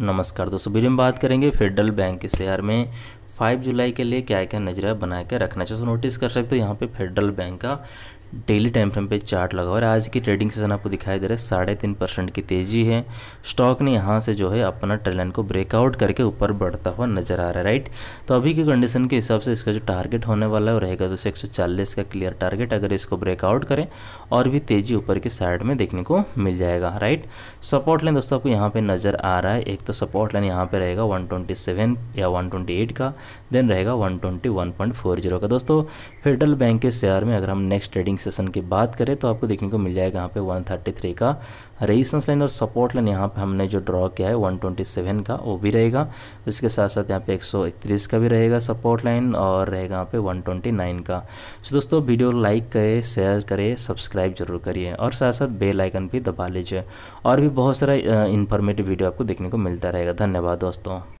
नमस्कार दोस्तों वीडियो में बात करेंगे फेडरल बैंक के शेयर में 5 जुलाई के लिए क्या क्या नजरिया बना के रखना चाहिए नोटिस कर सकते हो यहाँ पे फेडरल बैंक का डेली टाइम फ्रेम पे चार्ट लगा हुआ है आज की ट्रेडिंग सेशन आपको दिखाई दे रहा है साढ़े तीन परसेंट की तेज़ी है स्टॉक ने यहाँ से जो है अपना ट्रेलाइन को ब्रेकआउट करके ऊपर बढ़ता हुआ नजर आ रहा है राइट तो अभी की कंडीशन के हिसाब से इसका जो टारगेट होने वाला है वो रहेगा दोस्तों एक का क्लियर टारगेट अगर इसको ब्रेकआउट करें और भी तेज़ी ऊपर की साइड में देखने को मिल जाएगा राइट सपोर्ट लाइन दोस्तों आपको यहाँ पर नज़र आ रहा है एक तो सपोर्ट लाइन यहाँ पर रहेगा वन या वन का देन रहेगा वन का दोस्तों फेडरल बैंक के शेयर में अगर हम नेक्स्ट ट्रेडिंग सेशन की बात करें तो आपको देखने को मिल जाएगा यहाँ पे 133 का रेजिस्टेंस लाइन और सपोर्ट लाइन यहाँ पे हमने जो ड्रॉ किया है 127 का वो भी रहेगा उसके साथ साथ यहाँ पे 131 का भी रहेगा सपोर्ट लाइन और रहेगा यहाँ पे 129 का सो so दोस्तों वीडियो लाइक करें शेयर करें सब्सक्राइब जरूर करिए और साथ साथ बेल आइकन भी दबा लीजिए और भी बहुत सारा इन्फॉर्मेटिव वीडियो आपको देखने को मिलता रहेगा धन्यवाद दोस्तों